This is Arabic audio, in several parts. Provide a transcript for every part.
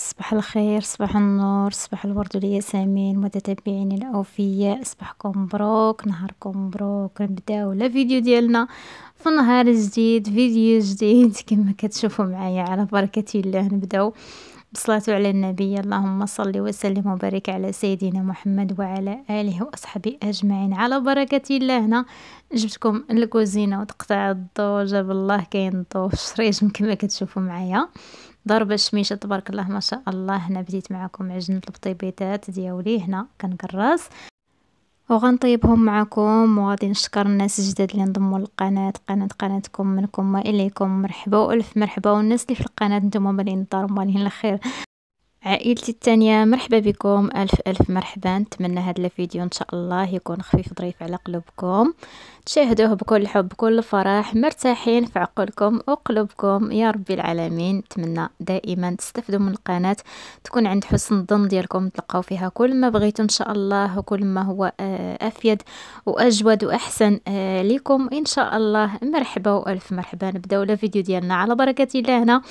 صباح الخير صباح النور صباح الورد والياسمين متتبعين الاوفياء صباحكم مبروك نهاركم مبروك نبداو لا فيديو ديالنا في نهار جديد فيديو جديد كما كتشوفوا معايا على بركه الله نبداو بصلاة على النبي اللهم صل وسلم وبارك على سيدنا محمد وعلى آله وأصحابه أجمعين على بركة الله هنا جبتكم الكوزينة وتقطع الضو جاب الله كاين الضو في الشريج كما كتشوفوا معايا ضرب الشميشه تبارك الله ما شاء الله هنا بديت معكم عجنة البطيبيتات ديالي هنا كنكرس وغنطيبهم معكم وغادي نشكر الناس الجداد اللي انضموا للقناه قناه قناتكم منكم واليكم مرحبا والف مرحبا والناس اللي في القناه نتوما مالين الدار مالين الخير عائلتي الثانية مرحبا بكم الف الف مرحبا نتمنى هذا الفيديو ان شاء الله يكون خفيف ظريف على قلوبكم تشاهدوه بكل حب بكل فرح مرتاحين في عقولكم وقلوبكم يا ربي العالمين نتمنى دائما تستفدوا من القناة تكون عند حسن الظن ديالكم تلقاو فيها كل ما بغيتوا ان شاء الله وكل ما هو آه، افيد واجود واحسن آه، لكم ان شاء الله مرحبا والف مرحبا نبداو الفيديو ديالنا على بركة الله هنا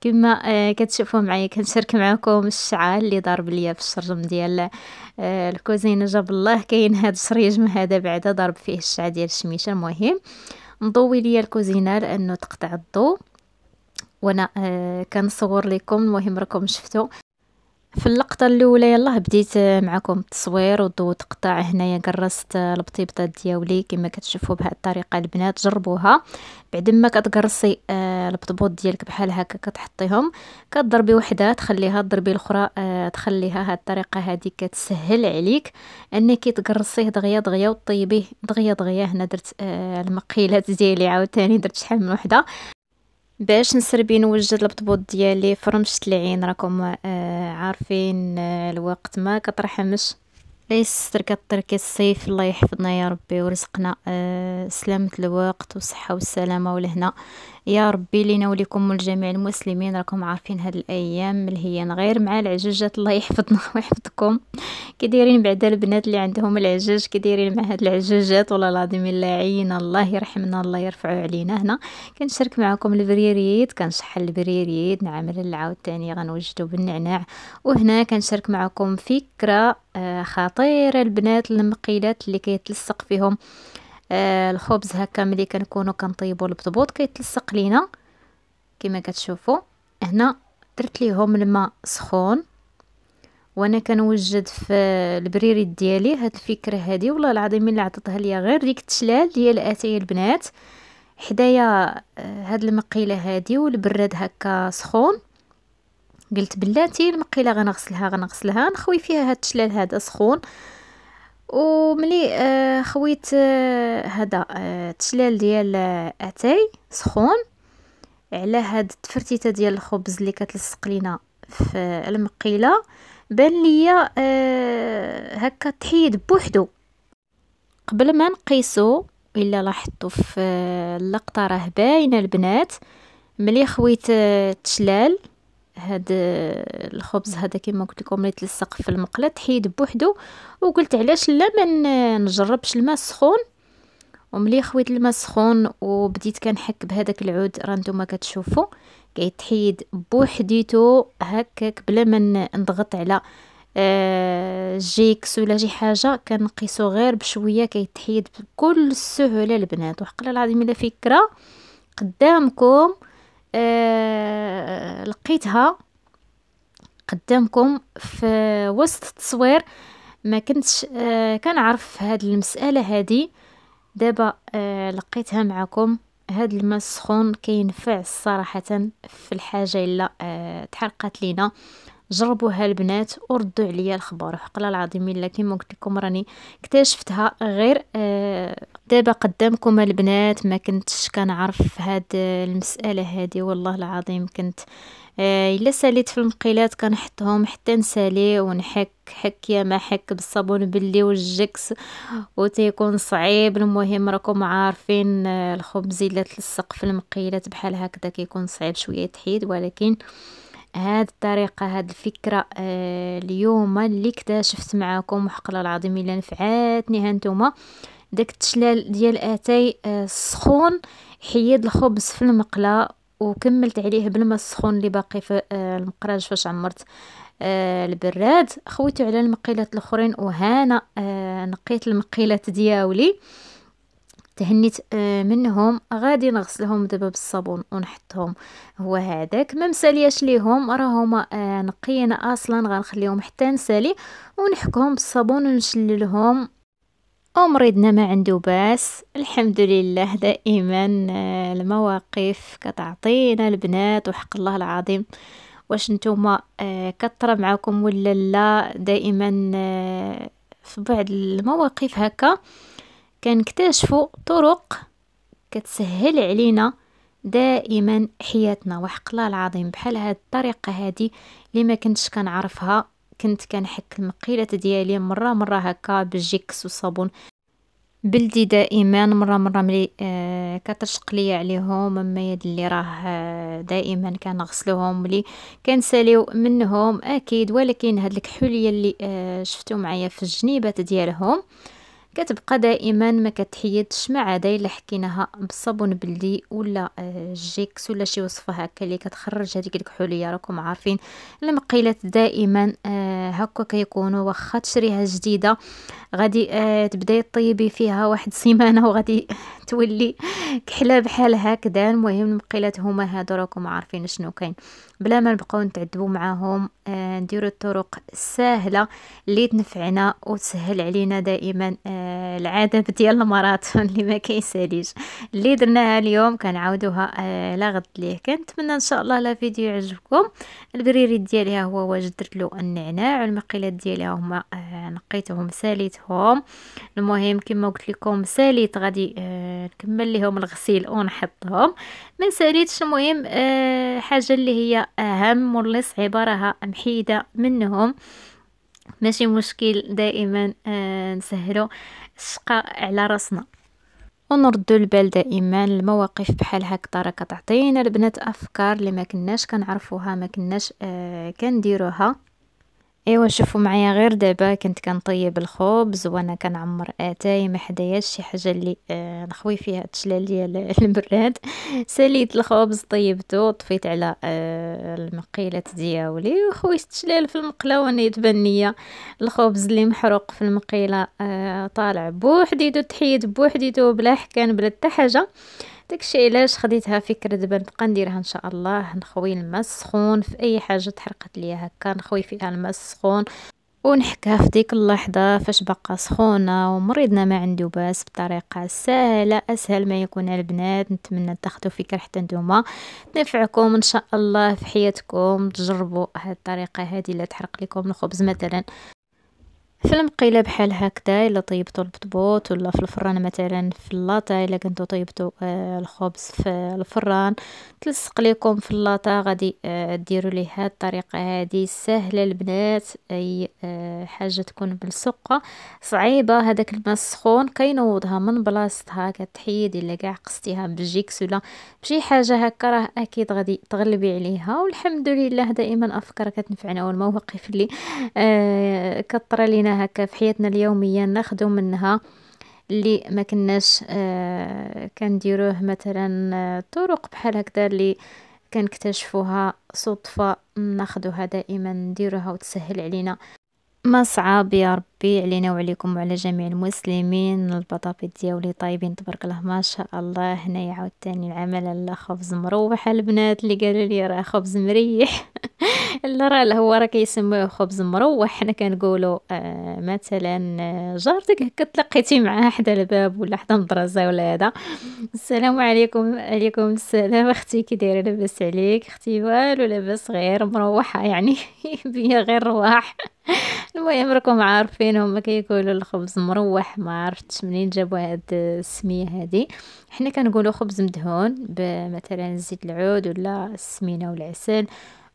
كما آه، كتشوفوا معايا كنشارك معكم لكم الشعال اللي ضرب ليا في الشرجم ديال آه، الكوزينه جاب الله كاين هذا الشريجم هذا بعدا ضرب فيه الشع ديال الشميشه المهم نضوي ليا الكوزينه لانه تقطع الضو وانا آه كنصور لكم المهم راكم شفتوا في اللقطه الاولى يلاه بديت معكم التصوير وضو تقطع هنايا قرصت البطيبطات ديالي كما كتشوفوا بهذه الطريقه البنات جربوها بعد ما كتقرصي آه، البطبوط ديالك بحال هكا كتحطيهم كتضربي وحده تخليها تضربي الاخرى آه، تخليها هاد الطريقه هذه كتسهل عليك انك تقرصيه دغيا دغيا وطيبيه دغيا دغيا هنا درت آه، المقيلات ديالي عاوتاني درت شحال من وحده باش نسربي نوجد البطبوط ديالي في رمشة العين راكم آه، عارفين آه، الوقت ما كترحمش إيه، تركة تركة الصيف الله يحفظنا يا ربي ورزقنا آه، سلامة الوقت وصحة والسلامة ولهنا يا ربي لينا وليكم ولجميع المسلمين راكم عارفين هاد الايام ملهيين غير مع العجوجات الله يحفظنا ويحفظكم كي دايرين بعدا البنات اللي عندهم العجوج كي دايرين مع هاد العجوجات والله العظيم الا عينا الله يرحمنا الله يرفعو علينا هنا كنشارك معكم البريريد كنشحل البريريد نعمل العاود ثاني غنوجدو بالنعناع وهنا كنشارك معكم فكره آه، خطيره البنات المقيلات اللي كيتلصق فيهم آه الخبز هكا ملي كنكونو كنطيبو البطبوط كيتلصق لينا كما كتشوفوا هنا درت ليهم الماء سخون وانا كنوجد في البريري ديالي هاد الفكره هادي والله العظيم اللي عطاتها ليا غير ديك التشلال ديال اتاي البنات حدايا آه، هاد المقيله هادي والبراد هكا سخون قلت بلاتي المقيله غنغسلها غنغسلها نخوي فيها هاد التشلال هذا سخون وملي آه، خويت آه، هذا التشلال آه، تشلال ديال اتاي سخون على هاد التفرتيته ديال الخبز اللي كتلصق لينا في المقيله بان ليا هكا تحيد بوحدو قبل ما نقيسو الا لاحظتوا في اللقطه راه باينه البنات ملي خويت تشلال هاد الخبز هذا كما قلت لكم اللي تلصق في المقله تحيد بوحدو وقلت علاش لا ما نجربش الماء السخون وملي خويت الماء السخون وبديت كنحك بهذاك العود راه نتوما كتشوفوا كيتحيد بوحديتو هكاك بلا ما نضغط على آه، جيكس ولا شي حاجه كنقيسو غير بشويه كيتحيد بكل سهوله البنات وحق الله العظيم الا فكره قدامكم آه، لقيتها قدامكم في وسط التصوير ما كنتش آه، كنعرف هاد المسألة هادي دابا آه، لقيتها معكم هاد الماء السخون كينفع صراحة في الحاجة الا تحرقت لينا جربوها البنات وردوا عليا الخبر وحق الله العظيم الا كيما قلت لكم راني اكتشفتها غير آه، دابا قدامكم البنات ما كنتش كنعرف هاد المساله هادي والله العظيم كنت آه، الا ساليت في المقيلات كنحطهم حتى نسالي ونحك حك يا ما حك بالصابون باللي والجكس وتيكون صعيب المهم راكم عارفين آه، الخبز الا تلصق في المقيلات بحال هكذا كيكون صعيب شويه تحيد ولكن هاد الطريقة هاد الفكرة آه اليوم اللي اكتشفت معاكم وحق الله العظيم الا نفعاتني هانتوما داك التشلال ديال اتاي آه سخون حيد الخبز في المقله وكملت عليه بالماء السخون اللي باقي في آه المقراج فاش عمرت آه البراد خويته على المقيلات الاخرين وهانا آه نقيت المقيلات دياولي تهنيت آه، منهم غادي نغسلهم دابا بالصابون ونحطهم هو هذاك ما مسالياش ليهم راهما آه، نقيين اصلا غنخليهم حتى نسالي ونحكهم بالصابون ونشللهم ومريضنا ما عنده باس الحمد لله دائما آه، المواقف كتعطينا البنات وحق الله العظيم واش نتوما كثر معاكم ولا لا دائما في بعض المواقف هكا كنكتشفوا طرق كتسهل علينا دائما حياتنا وحق الله العظيم بحال هاد الطريقه هادي اللي ما كنتش كنعرفها كنت كنحك المقيلات ديالي مره مره هكا بالجيكس وصابون بلدي دائما مره مره ملي آه كترشق ليا عليهم اما يد اللي راه آه، دائما كنغسلوهم لي كنساليو منهم اكيد ولكن هاد الكحوليه اللي آه شفتو معايا في الجنيبات ديالهم آه كتبقى دائما ما كتحيدش مع عاداي اللي حكيناها بالصابون بلدي ولا الجيكس آه، ولا شي وصفه هكا اللي كتخرج هذيك الكحوليه راكم عارفين المقيلات دائما آه، هكا كيكونوا واخا تشريها جديده غادي آه، تبداي طيبي فيها واحد سيمانه وغادي تولي كحله بحال هكذا المهم المقيلات هما هادو راكم عارفين شنو كاين بلا ما نبقاو نتعذبوا معاهم آه، نديروا الطرق الساهله اللي تنفعنا وتسهل علينا دائما آه، العذاب ديال الماراثون اللي ما كيساليش اللي درناها اليوم كنعاودوها لا غد ليه كنتمنى ان شاء الله لا فيديو يعجبكم البريريت ديالها هو واجد درت له النعناع المقيلات ديالها هما نقيتهم ساليتهم درتهم المهم كما قلت لكم ساليت غادي آه نكمل لهم الغسيل ونحطهم ما ساليتش المهم آه حاجه اللي هي اهم واللي صعيبه راها محيده منهم ماشي مشكل دائما آه نسهلوا الشقه على راسنا ونردوا البال دائما المواقف بحال هكذا راه كتعطينا البنات افكار اللي ما كناش كنعرفوها ما كناش آه كنديروها ايوا شوفوا معايا غير دابا كنت كنطيب الخبز وانا كنعمر اتاي ما حداياش شي حاجه اللي آه نخوي فيها التشلال ديال البراد ساليت الخبز طيبته طفيت على آه المقيلات دياولي وخويت التشلال في المقله وانا يتبان الخبز اللي محروق في المقيله آه طالع بوحديتو تحيد بوحديتو بلا حكان بلا حتى حاجه داكشي علاش خديتها فكره دابا نبقى نديرها ان شاء الله نخوي الماء السخون في اي حاجه تحرقت ليا هكا نخوي فيها الماء السخون ونحكها في ديك اللحظه فاش باقا سخونه ومريضنا ما عنده باس بطريقه سهله اسهل ما يكون على البنات نتمنى تاخذوا فكره حتى نتوما تنفعكم ان شاء الله في حياتكم تجربوا هاد الطريقه هذه اللي تحرق لكم الخبز مثلا في المقيله بحال هكذا الا طيبتو البطبوط ولا في الفران مثلا في اللاطا الا كنتو طيبتو آه، الخبز في الفران تلصق لكم في اللاطا غادي آه، ديروا ليه هاد الطريقه هادي سهله البنات اي آه، حاجه تكون ملصقه صعيبه هذاك الماء السخون كينوضها من بلاصتها كتحيد الا كاع قصتيها بجيكس ولا بشي حاجه هكا راه اكيد غادي تغلبي عليها والحمد لله دائما افكار كتنفعنا والمواقف اللي آه كطرى لينا هكا في حياتنا اليوميه ناخذوا منها اللي ما كناش آه، كنديروه مثلا آه، طرق بحال هكذا اللي كنكتشفوها صدفه ناخذوها دائما نديروها وتسهل علينا ما صعب يا ربي علينا وعليكم وعلى جميع المسلمين البطاطي ديالي طايبين تبارك الله ما شاء الله هنايا عاوتاني العمل على خبز مروح البنات اللي قالوا لي راه خبز مريح لا هو راه كيسميوه خبز مروح حنا كنقولوا آه مثلا آه، جارتك هكا تلقيتي معاه حدا الباب ولا حدا المدرسه ولا هذا السلام عليكم عليكم السلام اختي كي دايره لاباس عليك اختي والو لاباس غير مروحه يعني بيا غير رواح المهم راكم عارفين هما كيقولوا الخبز مروح ما عرفتش منين جابوا هاد السميه هادي حنا كنقولوا خبز مدهون بمثلا زيت العود ولا السمينه والعسل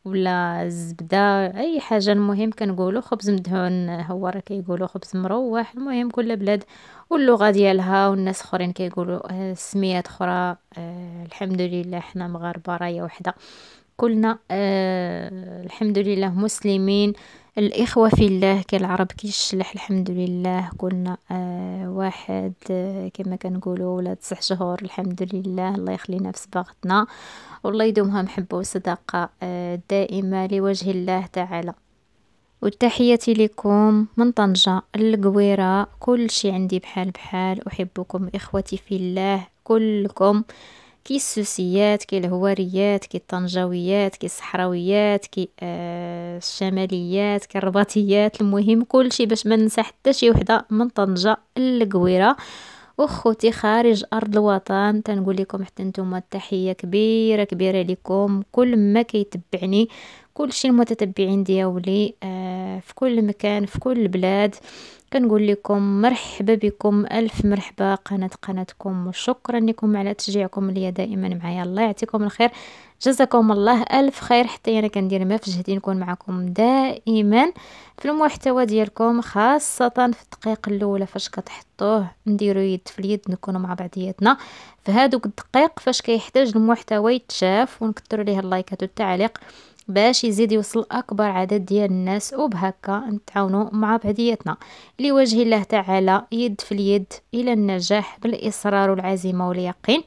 ولا الزبده اي حاجه المهم كنقولوا خبز مدهون هو راه كيقولوا خبز مروح المهم كل بلاد واللغه ديالها والناس اخرين كيقولوا آه، سميات اخرى آه، الحمد لله حنا مغاربه رايه وحده كلنا آه، الحمد لله مسلمين الإخوة في الله كالعرب كيشلح الحمد لله كلنا واحد كما كنقولوا ولا تسع شهور الحمد لله الله يخلينا في صباغتنا والله يدومها محبة وصداقة الدائمة لوجه الله تعالى وتحياتي لكم من طنجة القويرة كل شي عندي بحال بحال أحبكم إخوتي في الله كلكم كي السوسيات كي الهواريات كي الطنجاويات كي الصحراويات كي آه، الشماليات كي الرباطيات المهم كل شي باش ما ننسى حتى شي وحده من طنجه القويره اخوتي خارج ارض الوطن تنقول لكم حتى نتوما تحيه كبيره كبيره لكم كل ما كيتبعني كل شيء المتتبعين دياولي آه في كل مكان في كل بلاد كنقول لكم مرحبا بكم الف مرحبا قناه قناتكم وشكرا لكم على تشجيعكم ليا دائما معايا الله يعطيكم الخير جزاكم الله الف خير حتى انا كندير ما في جهدي نكون معكم دائما في المحتوى ديالكم خاصه في الدقيقه الاولى فاش كتحطوه نديرو يد في اليد نكونوا مع بعضياتنا في هادوك الدقائق فاش كيحتاج المحتوى يتشاف ونكثروا ليه اللايكات والتعليق باش يزيد يوصل اكبر عدد ديال الناس وبهكا نتعاونوا مع بعضياتنا لوجه الله تعالى يد في اليد الى النجاح بالاصرار والعزيمه واليقين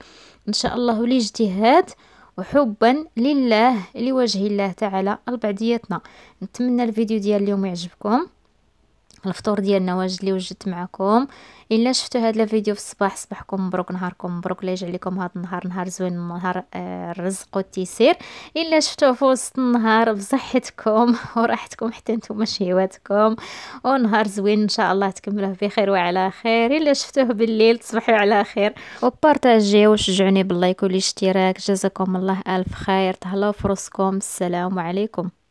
ان شاء الله والاجتهاد وحبا لله لوجه الله تعالى لبعضياتنا نتمنى الفيديو ديال اليوم يعجبكم الفطور ديالنا واجد اللي وجدت معكم الا شفتوا هذا الفيديو في الصباح صباحكم مبروك نهاركم مبروك لا يجعل لكم هذا النهار نهار زوين نهار آه، الرزق والتيسير الا شفتوه في وسط النهار بصحتكم وراحتكم حتى نتوما شهواتكم ونهار زوين ان شاء الله تكملوه بخير وعلى خير الا شفتوه بالليل تصبحوا على خير وبارطاجيو وشجعوني باللايك والاشتراك جزاكم الله الف خير تهلاو في السلام عليكم